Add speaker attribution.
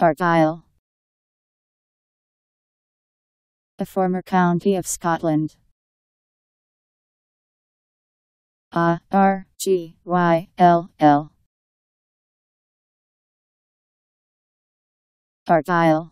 Speaker 1: Argyll a former county of Scotland. A R G Y L L argyll Argyle.